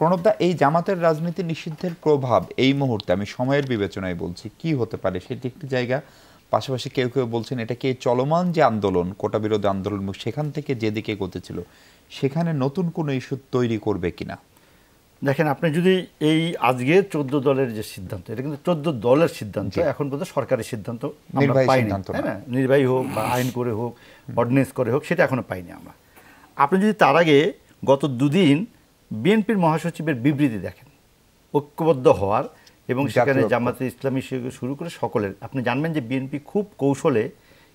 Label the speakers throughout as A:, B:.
A: প্রণবদা এই জামাতের রাজনীতি নিষিদ্ধের প্রভাব এই মুহূর্তে আমি সময়ের বিবেচনায় বলছি কি হতে পারে সেটি একটি জায়গা পাশাপাশি কেউ কেউ বলছেন এটাকে চলমান যে আন্দোলন কোটা বিরোধ আন্দোলন সেখান থেকে যেদিকে গতেছিল সেখানে নতুন কোনো ইস্যু তৈরি করবে কিনা দেখেন আপনি যদি এই আজকে চোদ্দ দলের যে সিদ্ধান্ত এটা কিন্তু চোদ্দ দলের সিদ্ধান্ত এখন পর্যন্ত সরকারের সিদ্ধান্ত পাইনি নির্বাহী হোক বা আইন করে হোক অর্ডিনেন্স করে হোক সেটা এখনো পাইনি আমরা আপনি যদি তার আগে গত দুদিন বিএনপির মহাসচিবের বিবৃতি দেখেন ঐক্যবদ্ধ হওয়ার এবং সেখানে জামাতে ইসলামী শুরু করে সকলের আপনি জানবেন যে বিএনপি খুব কৌশলে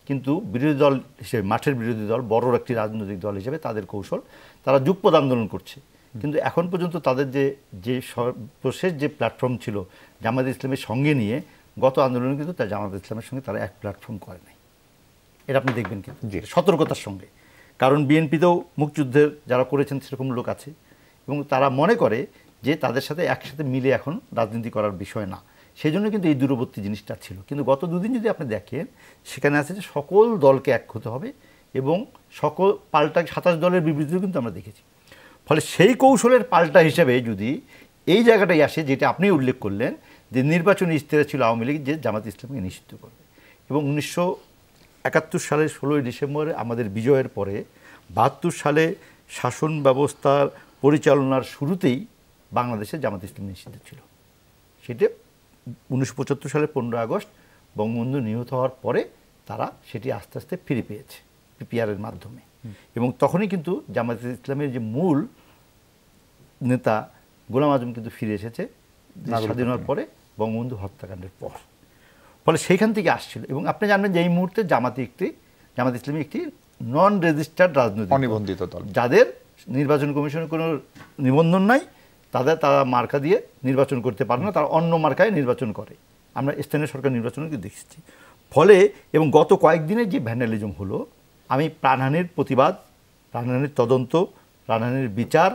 A: কিন্তু বিরোধী দল হিসেবে মাঠের বিরোধী দল বড় একটি রাজনৈতিক দল হিসেবে তাদের কৌশল তারা যুগপদ আন্দোলন করছে কিন্তু এখন পর্যন্ত তাদের যে যে সর্বশেষ যে প্ল্যাটফর্ম ছিল জামাত ইসলামের সঙ্গে নিয়ে গত আন্দোলনে কিন্তু তারা জামাত ইসলামের সঙ্গে তারা এক প্ল্যাটফর্ম করে নাই এটা আপনি দেখবেন কিন্তু সতর্কতার সঙ্গে কারণ বিএনপিতেও মুক্তিযুদ্ধের যারা করেছেন সেরকম লোক আছে এবং তারা মনে করে যে তাদের সাথে একসাথে মিলে এখন রাজনীতি করার বিষয় না সেই জন্য কিন্তু এই দূরবর্তী জিনিসটা ছিল কিন্তু গত দুদিন যদি আপনি দেখেন সেখানে আছে যে সকল দলকে এক হতে হবে এবং সকল পাল্টা সাতাশ দলের বিবৃতিও কিন্তু আমরা দেখেছি ফলে সেই কৌশলের পাল্টা হিসেবে যদি এই জায়গাটাই আসে যেটা আপনি উল্লেখ করলেন যে নির্বাচনী ইস্তেরা ছিল আওয়ামী লীগ যে জামাত ইসলামকে নিষিদ্ধ করবে এবং উনিশশো একাত্তর সালের ষোলোই ডিসেম্বরে আমাদের বিজয়ের পরে বাহাত্তর সালে শাসন ব্যবস্থার পরিচালনার শুরুতেই বাংলাদেশে জামাত ইসলাম নিষিদ্ধ ছিল সেটি উনিশশো পঁচাত্তর সালের পনেরো আগস্ট বঙ্গবন্ধু নিহত হওয়ার পরে তারা সেটি আস্তে আস্তে ফিরে পেয়েছে পিপিআরের মাধ্যমে এবং তখনই কিন্তু জামাত ইসলামের যে মূল নেতা গোলাম আজম কিন্তু ফিরে এসেছে স্বাধীন হওয়ার পরে বঙ্গবন্ধু হত্যাকাণ্ডের পর ফলে সেইখান থেকে আসছিল এবং আপনি জানবেন যে এই মুহূর্তে জামাতি একটি জামাত ইসলামী একটি নন রেজিস্টার্ড রাজনৈতিক অনিবন্ধিত দল যাদের নির্বাচন কমিশনের কোনো নিবন্ধন নাই তাদের তারা মার্কা দিয়ে নির্বাচন করতে পারে না তারা অন্য মার্কায় নির্বাচন করে আমরা স্থানীয় সরকার নির্বাচনকে দেখেছি ফলে এবং গত কয়েকদিনে যে ভ্যান্ডালিজম হলো আমি প্রাণহানির প্রতিবাদ প্রাণহানির তদন্ত প্রাণহানির বিচার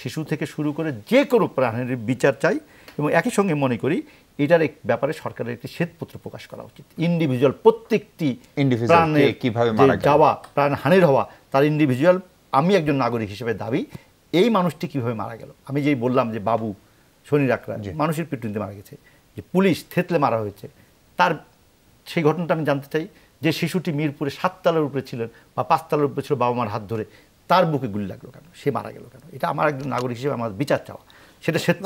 A: শিশু থেকে শুরু করে যে কোনো প্রাণহানির বিচার চাই এবং একই সঙ্গে মনে করি এটার এক ব্যাপারে সরকারের একটি শ্বেতপত্র প্রকাশ করা উচিত ইন্ডিভিজুয়াল প্রত্যেকটি ইন্ডিভিজুয়াল কিভাবে যাওয়া প্রাণহানির হওয়া তার ইন্ডিভিজুয়াল আমি একজন নাগরিক হিসেবে দাবি এই মানুষটি কিভাবে মারা গেল আমি যেই বললাম যে বাবু শনি রাকরা মানুষের পিটুনিতে মারা গেছে যে পুলিশ থেতলে মারা হয়েছে তার সেই ঘটনাটা আমি জানতে চাই যে শিশুটি মিরপুরে সাততলার উপরে ছিলেন বা পাঁচতলার উপরে ছিল বাবা মার হাত ধরে তার বুকে গুলি লাগলো কেন সে মারা গেল কেন এটা আমার একজন নাগরিক হিসেবে আমার বিচার চাওয়া সেটা শ্বেত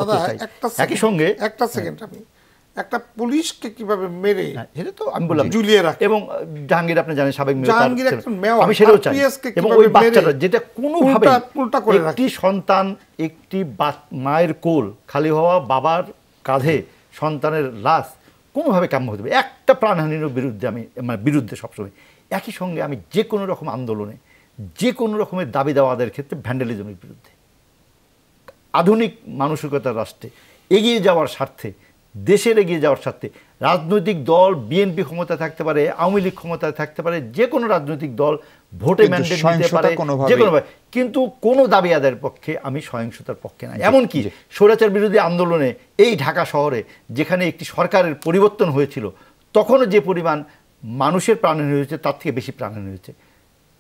A: একই সঙ্গে একটা সেকেন্ড হ্যাঁ। আমি একটা পুলিশকে কিভাবে মেরে সেটা তো আমি বললাম ঝুলিয়ে রাখে এবং জাহাঙ্গীর আপনি জানেন সাবেক জাহাঙ্গীর একজন মেয়র আমি সেটাও চাই এবং ওই বাচ্চাটা যেটা কোনোভাবে উল্টা করে একটি সন্তান একটি মায়ের কোল খালি হওয়া বাবার কাঁধে সন্তানের লাশ কোনোভাবে কাম্য হতে পারে একটা প্রাণহানির বিরুদ্ধে আমি মানে বিরুদ্ধে সবসময় একই সঙ্গে আমি যে কোনো রকম আন্দোলনে যে কোনো রকমের দাবি দাওয়াদের ক্ষেত্রে ভ্যান্ডালিজমের বিরুদ্ধে আধুনিক মানসিকতার রাষ্ট্রে এগিয়ে যাওয়ার স্বার্থে দেশের এগিয়ে যাওয়ার স্বার্থে রাজনৈতিক দল বিএনপি ক্ষমতা থাকতে পারে আওয়ামী লীগ ক্ষমতা থাকতে পারে যে কোনো রাজনৈতিক দল ভোটে ম্যান্ডেট নিতে পারে যে কোনো কিন্তু কোনো দাবি আদায়ের পক্ষে আমি সহিংসতার পক্ষে নাই এমনকি স্বৈরাচার বিরোধী আন্দোলনে এই ঢাকা শহরে যেখানে একটি সরকারের পরিবর্তন হয়েছিল তখনও যে পরিমাণ মানুষের প্রাণহানি হয়েছে তার থেকে বেশি প্রাণহানি হয়েছে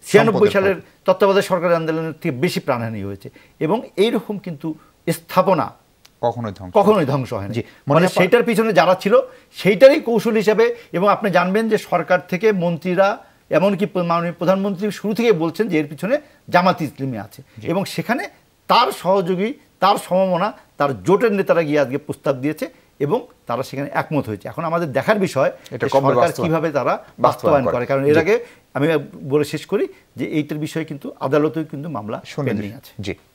A: ছিয়ানব্বই সালের তত্ত্বাবধায়ক সরকারের আন্দোলনের থেকে বেশি প্রাণহানি হয়েছে এবং এইরকম কিন্তু স্থাপনা কখনোই ধ্বংস কখনোই ধ্বংস হয় জি মানে, মানে সেটার পিছনে যারা ছিল সেইটারই কৌশল হিসেবে এবং আপনি জানবেন যে সরকার থেকে মন্ত্রীরা এমনকি মাননীয় প্রধানমন্ত্রী শুরু থেকে বলছেন যে এর পিছনে জামাত ইসলিমে আছে এবং সেখানে তার সহযোগী তার সমমনা তার জোটের নেতারা গিয়ে আজকে প্রস্তাব দিয়েছে এবং তারা সেখানে একমত হয়েছে এখন আমাদের দেখার বিষয় সরকার কিভাবে তারা বাস্তবায়ন করে কারণ এর আগে আমি বলে শেষ করি যে এইটার বিষয়ে কিন্তু আদালতেও কিন্তু মামলা পেন্ডিং আছে জি